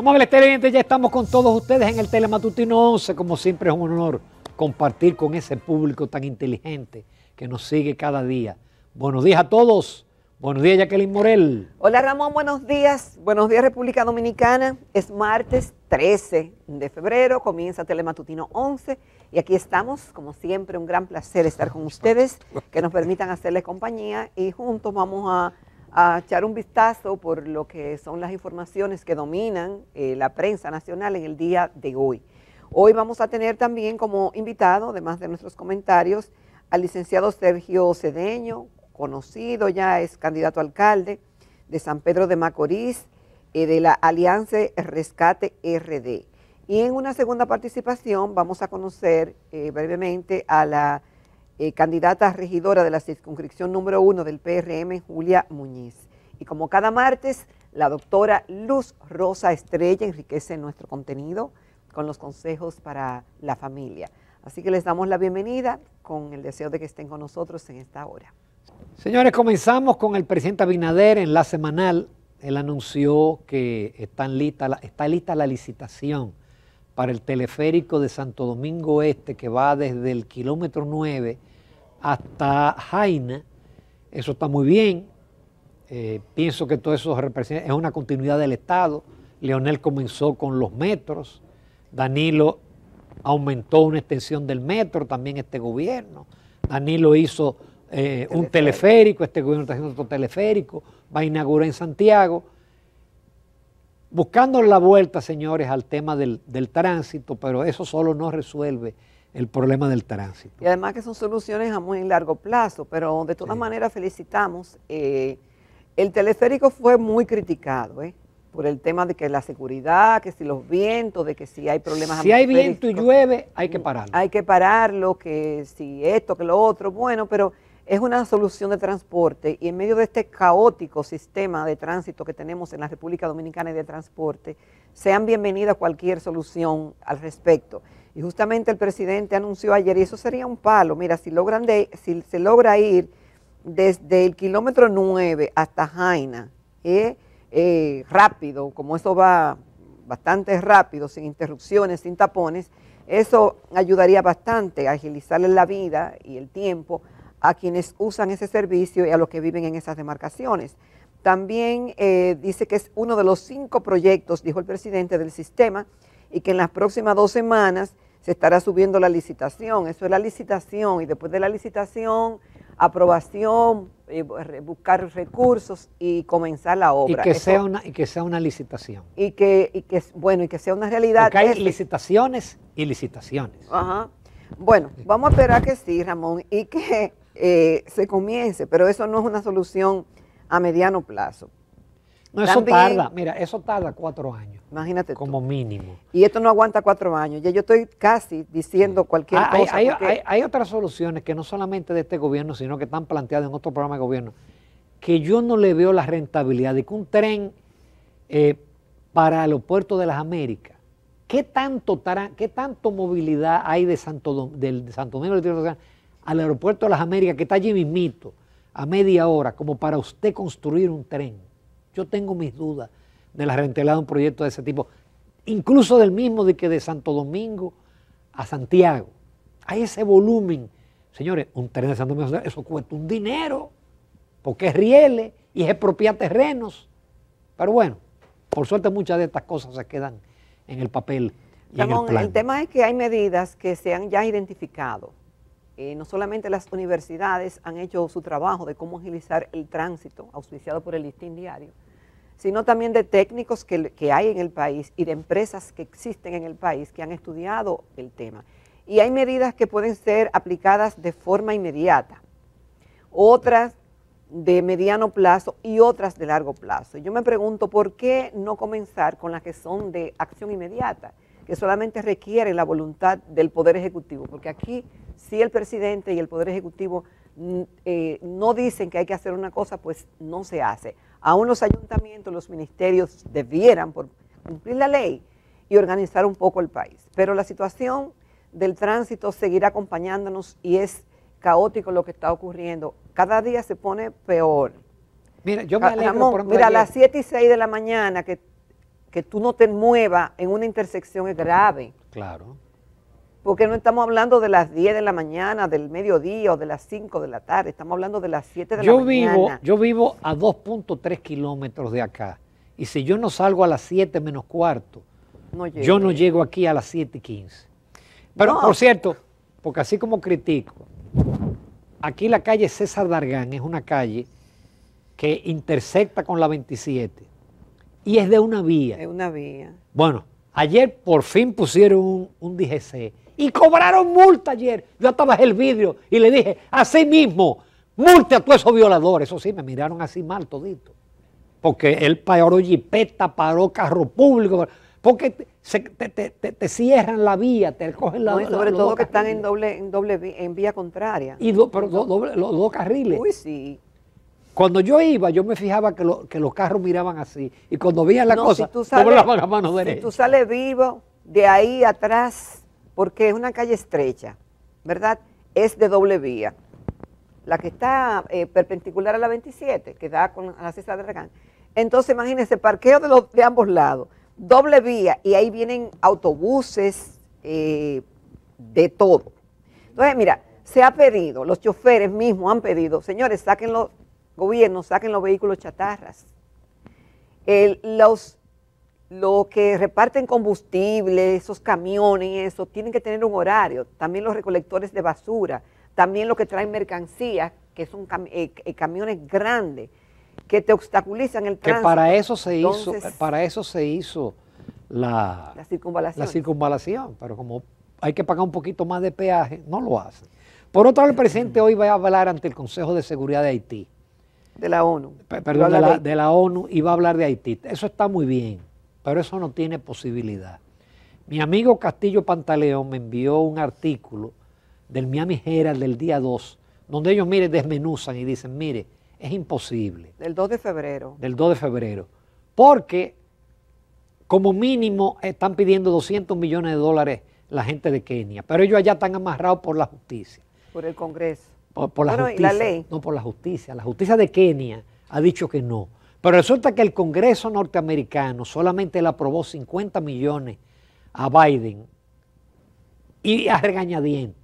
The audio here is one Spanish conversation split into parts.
Amables televidentes, ya estamos con todos ustedes en el Telematutino 11. Como siempre es un honor compartir con ese público tan inteligente que nos sigue cada día. Buenos días a todos. Buenos días, Jacqueline Morel. Hola, Ramón. Buenos días. Buenos días, República Dominicana. Es martes 13 de febrero. Comienza Telematutino 11. Y aquí estamos, como siempre, un gran placer estar con ustedes, que nos permitan hacerles compañía y juntos vamos a a echar un vistazo por lo que son las informaciones que dominan eh, la prensa nacional en el día de hoy. Hoy vamos a tener también como invitado, además de nuestros comentarios, al licenciado Sergio Cedeño, conocido ya es candidato alcalde de San Pedro de Macorís, eh, de la Alianza Rescate RD. Y en una segunda participación vamos a conocer eh, brevemente a la eh, candidata regidora de la circunscripción número uno del PRM, Julia Muñiz. Y como cada martes, la doctora Luz Rosa Estrella enriquece nuestro contenido con los consejos para la familia. Así que les damos la bienvenida con el deseo de que estén con nosotros en esta hora. Señores, comenzamos con el presidente Abinader en la semanal. Él anunció que está lista, está lista la licitación para el teleférico de Santo Domingo Este que va desde el kilómetro 9 hasta Jaina. Eso está muy bien. Eh, pienso que todo eso representa, es una continuidad del Estado. Leonel comenzó con los metros. Danilo aumentó una extensión del metro también este gobierno. Danilo hizo eh, un teleférico, este gobierno está haciendo otro teleférico, va a inaugurar en Santiago. Buscando la vuelta, señores, al tema del, del tránsito, pero eso solo no resuelve el problema del tránsito. Y además que son soluciones a muy largo plazo, pero de todas maneras felicitamos. Eh, el teleférico fue muy criticado, ¿eh? Por el tema de que la seguridad, que si los vientos, de que si hay problemas Si hay viento y llueve, hay que pararlo. Hay que pararlo, que si esto, que lo otro. Bueno, pero es una solución de transporte y en medio de este caótico sistema de tránsito que tenemos en la República Dominicana y de transporte, sean bienvenidas cualquier solución al respecto. Y justamente el presidente anunció ayer, y eso sería un palo, mira, si, logran si se logra ir desde el kilómetro 9 hasta Jaina, eh, eh, rápido, como eso va bastante rápido, sin interrupciones, sin tapones, eso ayudaría bastante a agilizarle la vida y el tiempo a quienes usan ese servicio y a los que viven en esas demarcaciones. También eh, dice que es uno de los cinco proyectos, dijo el presidente, del sistema y que en las próximas dos semanas se estará subiendo la licitación. Eso es la licitación y después de la licitación, aprobación, eh, buscar recursos y comenzar la obra. Y que, sea, una, y que sea una licitación. Y que, y bueno, y que sea una realidad. que hay licitaciones y licitaciones. Ajá. Bueno, vamos a esperar que sí, Ramón, y que eh, se comience, pero eso no es una solución a mediano plazo. No, eso tarda, mira, eso tarda cuatro años. Imagínate. Como mínimo. Y esto no aguanta cuatro años. Ya yo estoy casi diciendo cualquier ah, cosa. Hay, otras soluciones que no solamente de este gobierno, sino que están planteadas en otro programa de gobierno, que yo no le veo la rentabilidad de que un tren eh, para el aeropuerto de las Américas, ¿qué tanto, qué tanto movilidad hay de Santo, de Domingo al aeropuerto de las Américas, que está allí mismito, a media hora, como para usted construir un tren? Yo tengo mis dudas de la de un proyecto de ese tipo, incluso del mismo de que de Santo Domingo a Santiago. Hay ese volumen. Señores, un terreno de Santo Domingo, eso cuesta un dinero, porque es rieles y es expropiar terrenos. Pero bueno, por suerte muchas de estas cosas se quedan en el papel. Y el, tema es que hay medidas que se han ya identificado. Eh, no solamente las universidades han hecho su trabajo de cómo agilizar el tránsito, auspiciado por el listín diario, sino también de técnicos que, hay en el país y de empresas que existen en el país que han estudiado el tema. Y hay medidas que pueden ser aplicadas de forma inmediata, otras de mediano plazo y otras de largo plazo. Yo me pregunto por qué no comenzar con las que son de acción inmediata, que solamente requieren la voluntad del Poder Ejecutivo, porque aquí si el presidente y el Poder Ejecutivo mm, eh, no dicen que hay que hacer una cosa, pues no se hace Aún los ayuntamientos, los ministerios debieran por cumplir la ley y organizar un poco el país. Pero la situación del tránsito seguirá acompañándonos y es caótico lo que está ocurriendo. Cada día se pone peor. Mira, yo me ah, alegro, mira, a las 7 y 6 de la mañana que, que tú no te muevas en una intersección es grave. Claro. Porque no estamos hablando de las 10 de la mañana, del mediodía o de las 5 de la tarde, estamos hablando de las 7 de la mañana. Yo vivo a 2.3 kilómetros de acá y si yo no salgo a las 7 menos cuarto, yo no llego aquí a las 7.15. Pero por cierto, porque así como critico, aquí la calle César Dargán es una calle que intersecta con la 27 y es de una vía. Es una vía. Bueno, Ayer por fin pusieron un, DGC y cobraron multa ayer. Yo estaba en el vidrio y le dije, así mismo, multa a todos esos violadores. Eso sí, me miraron así mal todito. Porque él paró jipeta, paró carro público, porque te, te, cierran la vía, te cogen la... No, sobre todo que están en doble, en doble en vía contraria. Y dos pero doble, los dos carriles. Uy, sí. Cuando yo iba, yo me fijaba que, que los carros miraban así. Y cuando veía la cosa, si tú sales, mano derecha. tú sales vivo de ahí atrás, porque es una calle estrecha, ¿verdad? Es de doble vía. La que está eh, perpendicular a la 27, que da con, la César de Regan. Entonces, imagínense, parqueo de, los, de ambos lados, doble vía, y ahí vienen autobuses eh, de todo. Entonces, mira, se ha pedido, los choferes mismos han pedido, señores, saquen gobierno saquen los vehículos chatarras. los que reparten combustible, esos camiones eso, tienen que tener un horario. También los recolectores de basura, también los que traen mercancías, que son eh, eh, camiones grandes, que te obstaculizan el tránsito. Que para eso se hizo, eh, para eso se hizo la, la, circunvalación. la circunvalación, pero como hay que pagar un poquito más de peaje, no lo hacen. Por otro lado, el presidente hoy va a hablar ante el Consejo de Seguridad de Haití. De la ONU. perdón, de la, ONU y va a hablar de Haití. Eso está muy bien, pero eso no tiene posibilidad. Mi amigo Castillo Pantaleón me envió un artículo del Miami Herald del día 2, donde ellos, miren, desmenuzan y dicen, mire, es imposible. Del 2 de febrero. Del 2 de febrero. Porque como mínimo están pidiendo 200 millones de dólares la gente de Kenia, pero ellos allá están amarrados por la justicia. Por el Congreso. Por, la justicia. No, por la justicia. La justicia de Kenia ha dicho que no. Pero resulta que el Congreso norteamericano solamente le aprobó 50 millones a Biden y a regañadientes.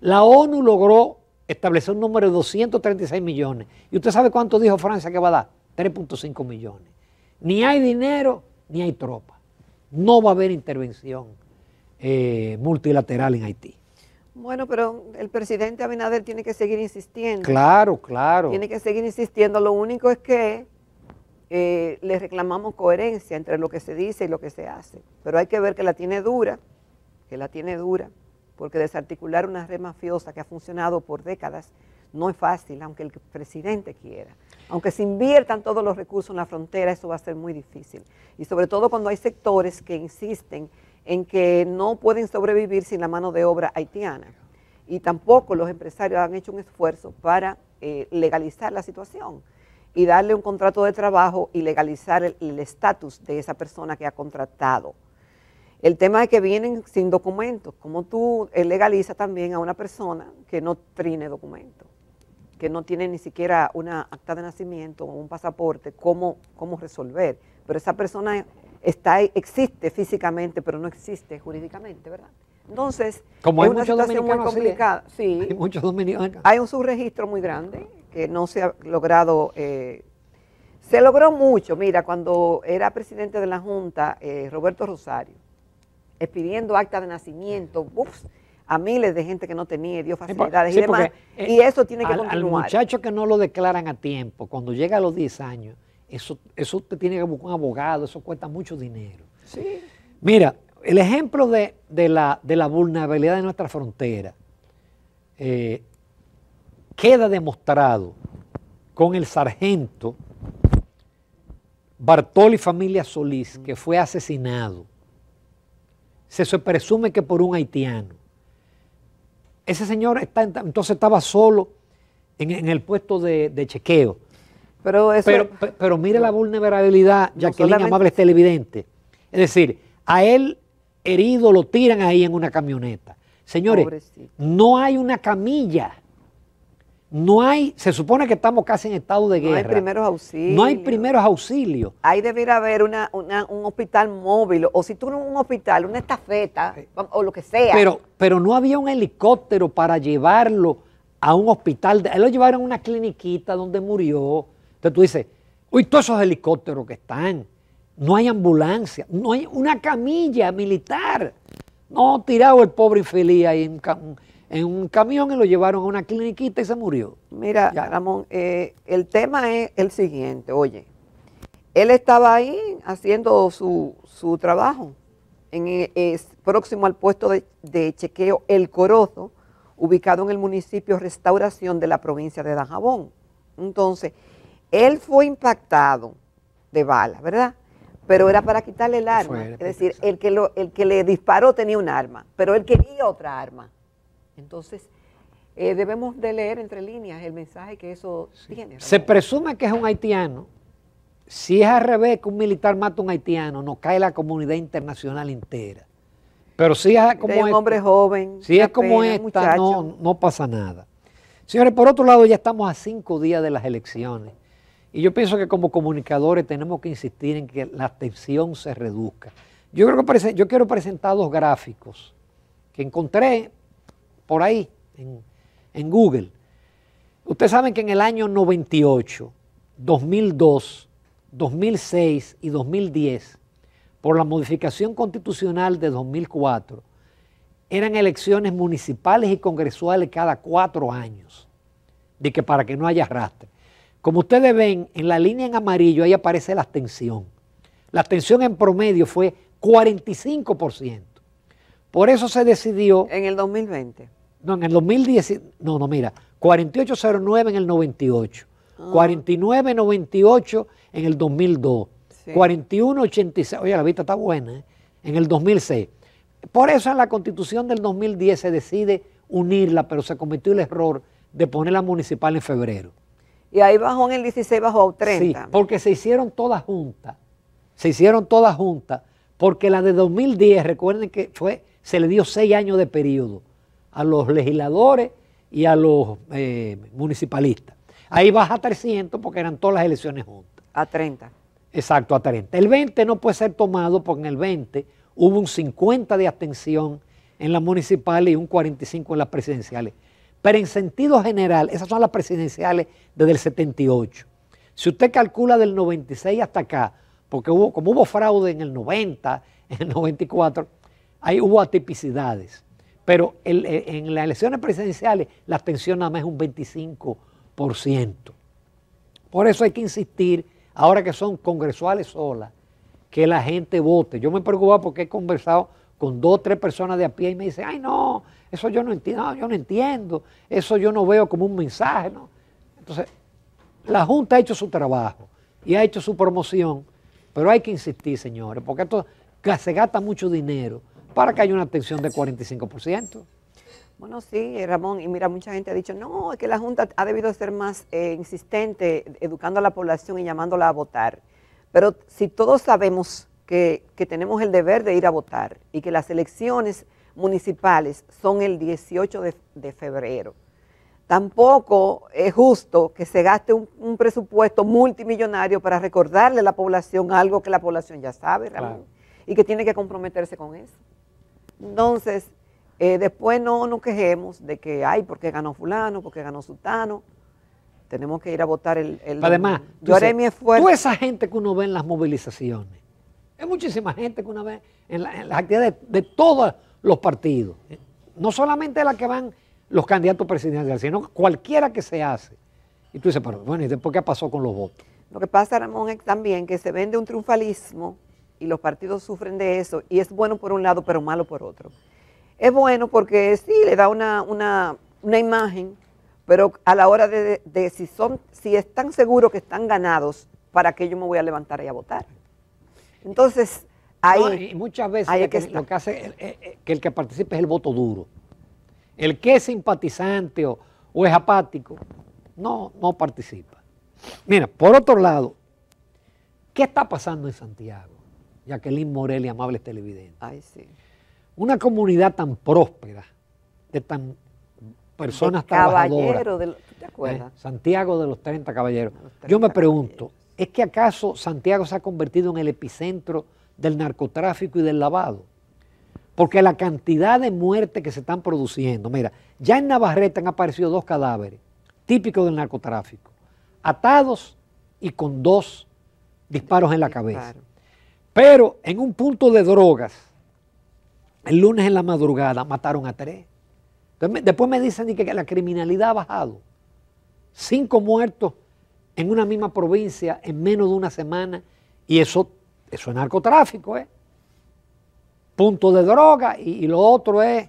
La ONU logró establecer un número de 236 millones. ¿Y usted sabe cuánto dijo Francia que va a dar? 3.5 millones. Ni hay dinero, ni hay tropa. No va a haber intervención eh, multilateral en Haití. Bueno, pero el presidente Abinader tiene que seguir insistiendo. Claro, claro. Tiene que seguir insistiendo. Lo único es que eh, le reclamamos coherencia entre lo que se dice y lo que se hace. Pero hay que ver que la tiene dura, que la tiene dura, porque desarticular una red mafiosa que ha funcionado por décadas no es fácil, aunque el presidente quiera. Aunque se inviertan todos los recursos en la frontera, eso va a ser muy difícil. Y sobre todo cuando hay sectores que insisten en que no pueden sobrevivir sin la mano de obra haitiana. Y tampoco los empresarios han hecho un esfuerzo para eh, legalizar la situación y darle un contrato de trabajo y legalizar el estatus de esa persona que ha contratado. El tema de que vienen sin documentos, como tú eh, legalizas también a una persona que no tiene documentos, que no tiene ni siquiera una acta de nacimiento o un pasaporte, cómo, cómo resolver. Pero esa persona está, existe físicamente, pero no existe jurídicamente, ¿verdad? Entonces, hay una situación muy complicada. hay muchos Hay un subregistro muy grande que no se ha logrado. Eh, se logró mucho, mira, cuando era presidente de la Junta, eh, Roberto Rosario, expidiendo acta de nacimiento, a miles de gente que no tenía, dio facilidades y demás. Eh, y eso tiene que continuar. Al muchacho que no lo declaran a tiempo, cuando llega a los 10 años, eso, eso te tiene que buscar un abogado, eso cuesta mucho dinero. Mira, el ejemplo de, la, vulnerabilidad de nuestra frontera eh, queda demostrado con el sargento Bartoli Familia Solís, que fue asesinado. Se, se presume que por un haitiano. Ese señor está, entonces estaba solo en, el puesto de chequeo. Pero, eso, pero, pero mira la vulnerabilidad, Jacqueline, no amable este televidente. Es decir, a él herido lo tiran ahí en una camioneta. Señores, no hay una camilla. No hay, se supone que estamos casi en estado de guerra. No hay primeros auxilios. No hay primeros auxilios. Ahí debiera haber un hospital móvil, o si tú no un hospital, una estafeta, eh, o lo que sea. Pero, pero no había un helicóptero para llevarlo a un hospital. Él lo llevaron a una cliniquita donde murió entonces tú dices, uy, todos esos helicópteros que están, no hay ambulancia, no hay una camilla militar. No, tirado el pobre infeliz ahí en, un, camión y lo llevaron a una cliniquita y se murió. Mira, Ramón, eh, el tema es el siguiente, oye, él estaba ahí haciendo su, trabajo, eh, próximo al puesto de, de, chequeo El Corozo, ubicado en el municipio Restauración de la provincia de Dajabón. Entonces, él fue impactado de bala, ¿verdad? Pero era para quitarle el arma. Es decir, el que, el que le disparó tenía un arma, pero él quería otra arma. Entonces, eh, debemos de leer entre líneas el mensaje que eso tiene. Se presume que es un haitiano. Si es al revés que un militar mata a un haitiano, nos cae la comunidad internacional entera. Pero si es como es, un este, hombre joven, si es como esta, no, no pasa nada. Señores, por otro lado, ya estamos a cinco días de las elecciones. Y yo pienso que como comunicadores tenemos que insistir en que la tensión se reduzca. Yo, creo que yo quiero presentar dos gráficos que encontré por ahí en, en Google. Ustedes saben que en el año 98, 2002, 2006 y 2010, por la modificación constitucional de 2004, eran elecciones municipales y congresuales cada cuatro años, de que para que no haya arrastre. Como ustedes ven, en la línea en amarillo ahí aparece la abstención. La abstención en promedio fue 45%. Por eso se decidió... En el 2020. No, en el 2010, no, no, mira, 4809 en el 98, 4998 ah. en el 2002, 4186, oye, la vista está buena, ¿eh? en el 2006. Por eso en la constitución del 2010 se decide unirla, pero se cometió el error de ponerla municipal en febrero. Y ahí bajó en el 16, bajó a 30. Sí, porque se hicieron todas juntas. Se hicieron todas juntas. Porque la de 2010, recuerden que fue, se le dio seis años de periodo a los legisladores y a los eh, municipalistas. Ahí baja a 300 porque eran todas las elecciones juntas. A 30. Exacto, a 30. El 20 no puede ser tomado porque en el 20 hubo un 50 de abstención en las municipales y un 45 en las presidenciales. Pero en sentido general, esas son las presidenciales desde el 78. Si usted calcula del 96 hasta acá, porque hubo, como hubo fraude en el 90, en el 94, ahí hubo atipicidades. Pero eh, en las elecciones presidenciales la abstención nada más es un 25%. Por eso hay que insistir, ahora que son congresuales solas, que la gente vote. Yo me preocupado porque he conversado con dos o tres personas de a pie y me dice, ay no, eso yo no entiendo, yo no entiendo, eso yo no veo como un mensaje. ¿no? Entonces, la Junta ha hecho su trabajo y ha hecho su promoción, pero hay que insistir, señores, porque esto se gasta mucho dinero para que haya una atención de 45%. Bueno, sí, Ramón, y mira, mucha gente ha dicho, no, es que la Junta ha debido ser más eh, insistente educando a la población y llamándola a votar. Pero si todos sabemos que, tenemos el deber de ir a votar y que las elecciones municipales son el 18 de, febrero. Tampoco es justo que se gaste un, presupuesto multimillonario para recordarle a la población algo que la población ya sabe y que tiene que comprometerse con eso. Entonces, eh, después no nos quejemos de que, ay, porque ganó fulano? porque ganó sultano? Tenemos que ir a votar el... Además, yo haré mi esfuerzo. tú esa gente que uno ve en las movilizaciones, es muchísima gente que una vez en, la, las actividades de, todos los partidos, eh, no solamente las que van los candidatos presidenciales, sino cualquiera que se hace. Y tú dices, pero bueno, ¿y después qué pasó con los votos? Lo que pasa, Ramón, es también que se vende un triunfalismo y los partidos sufren de eso, y es bueno por un lado, pero malo por otro. Es bueno porque sí, le da una, una, una imagen, pero a la hora de, si, son, si están seguros que están ganados, ¿para qué yo me voy a levantar y a votar? Entonces, hay y muchas veces que, lo que hace es, eh, eh, que el que participe es el voto duro. El que es simpatizante o, es apático, no, no participa. Mira, por otro lado, ¿qué está pasando en Santiago? Jacqueline Morelli, amables televidentes. Ay, sí. Una comunidad tan próspera, de tan personas tan. caballero De te acuerdas? ¿eh? Santiago de los 30 caballeros. Yo me pregunto, ¿Es que acaso Santiago se ha convertido en el epicentro del narcotráfico y del lavado? Porque la cantidad de muertes que se están produciendo, mira, ya en Navarrete han aparecido dos cadáveres típicos del narcotráfico, atados y con dos disparos en la cabeza. Pero en un punto de drogas, el lunes en la madrugada mataron a tres. después me dicen que la criminalidad ha bajado. Cinco muertos en una misma provincia en menos de una semana y eso, eso es narcotráfico, ¿eh? Punto de droga y, lo otro es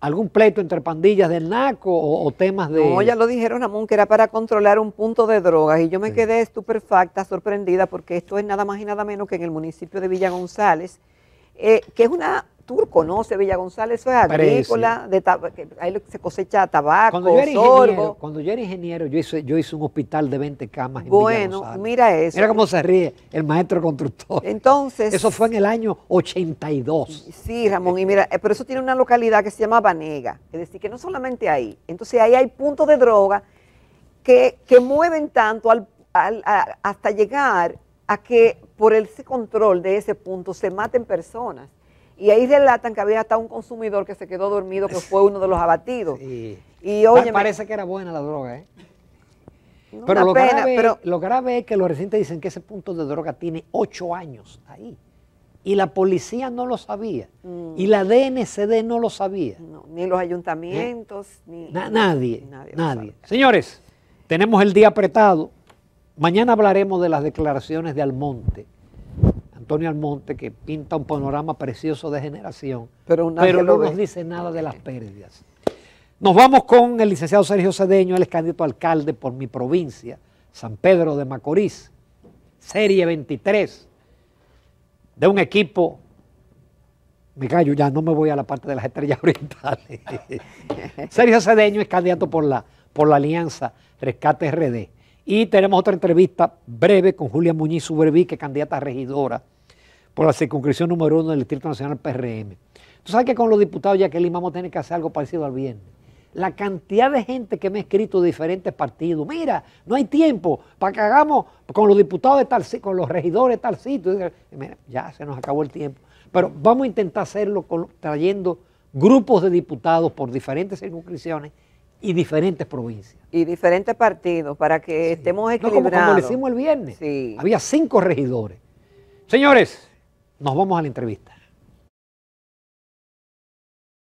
algún pleito entre pandillas del narco o, temas de... No, ya lo dijeron, Ramón, que era para controlar un punto de drogas y yo me quedé estupefacta, sorprendida, porque esto es nada más y nada menos que en el municipio de Villa González, eh, que es una Tú conoces Villa González, eso es agrícola, de ahí se cosecha tabaco, cuando Cuando yo era ingeniero, yo hice, yo hice un hospital de 20 camas en Bueno, mira eso. Mira cómo se ríe el maestro constructor. Entonces. Eso fue en el año 82. Sí, Ramón, y mira, eh, pero eso tiene una localidad que se llama Banega, es decir, que no solamente ahí. Entonces ahí hay puntos de droga que, mueven tanto al, hasta llegar a que por ese control de ese punto se maten personas. Y ahí relatan que había hasta un consumidor que se quedó dormido, que fue uno de los abatidos. Y Y me Parece que era buena la droga, ¿eh? pero, lo grave, lo grave es que los recientes dicen que ese punto de droga tiene ocho años ahí. Y la policía no lo sabía. Mm. Y la DNCD no lo sabía. ni los ayuntamientos, ¿Eh? ni... nadie. nadie. Señores, tenemos el día apretado. Mañana hablaremos de las declaraciones de Almonte. Antonio Almonte, que pinta un panorama precioso de generación, pero, no nos dice nada de las pérdidas. Nos vamos con el licenciado Sergio Cedeño, el es candidato alcalde por mi provincia, San Pedro de Macorís, Serie 23, de un equipo me callo ya, no me voy a la parte de las estrellas orientales. Sergio Cedeño es candidato por la, por la alianza Rescate RD. Y tenemos otra entrevista breve con Julia Muñiz que es candidata a regidora por la circunscripción número uno del Distrito Nacional PRM. Tú sabes que con los diputados, ya Jacqueline, vamos a tener que hacer algo parecido al viernes. La cantidad de gente que me ha escrito de diferentes partidos, mira, no hay tiempo para que hagamos con los diputados de tal con los regidores de tal sitio. ya se nos acabó el tiempo. Pero vamos a intentar hacerlo trayendo grupos de diputados por diferentes circunscripciones y diferentes provincias. Y diferentes partidos para que estemos equilibrados. No, como, lo hicimos el viernes. Sí. Había cinco regidores. Señores, nos vamos a la entrevista.